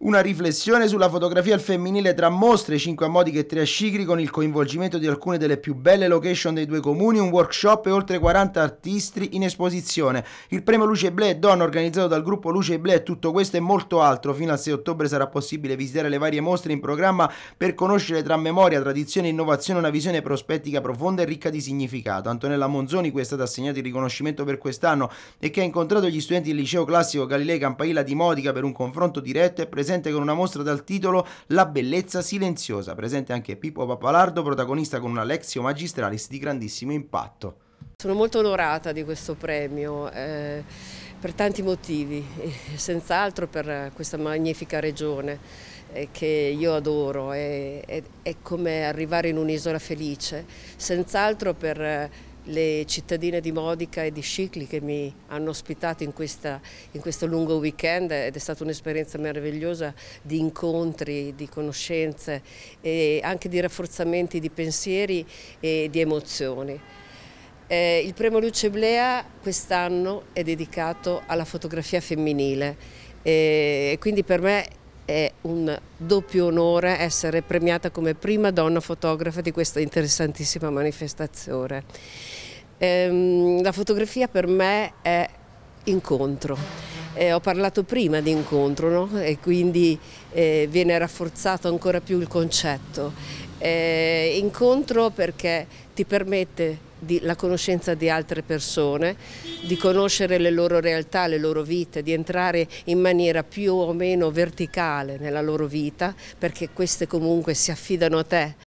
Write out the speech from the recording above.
Una riflessione sulla fotografia al femminile tra mostre, 5 a Modica e 3 a Scicri con il coinvolgimento di alcune delle più belle location dei due comuni, un workshop e oltre 40 artisti in esposizione. Il premio Luce e Ble e Donna organizzato dal gruppo Luce e Ble, tutto questo e molto altro. Fino al 6 ottobre sarà possibile visitare le varie mostre in programma per conoscere tra memoria, tradizione e innovazione una visione prospettica profonda e ricca di significato. Antonella Monzoni, cui è stato assegnato il riconoscimento per quest'anno e che ha incontrato gli studenti del liceo classico Galilei Campanilla di Modica per un confronto diretto e presente presente con una mostra dal titolo La bellezza silenziosa, presente anche Pippo Papalardo, protagonista con una Lexio Magistralis di grandissimo impatto. Sono molto onorata di questo premio. Eh per tanti motivi, eh, senz'altro per questa magnifica regione eh, che io adoro, è, è, è come arrivare in un'isola felice, senz'altro per le cittadine di Modica e di Scicli che mi hanno ospitato in, questa, in questo lungo weekend ed è stata un'esperienza meravigliosa di incontri, di conoscenze e anche di rafforzamenti di pensieri e di emozioni. Eh, il premio Luce Blea quest'anno è dedicato alla fotografia femminile eh, e quindi per me è un doppio onore essere premiata come prima donna fotografa di questa interessantissima manifestazione. Ehm, la fotografia per me è incontro. Eh, ho parlato prima di incontro no? e quindi eh, viene rafforzato ancora più il concetto. Eh, incontro perché ti permette di, la conoscenza di altre persone, di conoscere le loro realtà, le loro vite, di entrare in maniera più o meno verticale nella loro vita, perché queste comunque si affidano a te.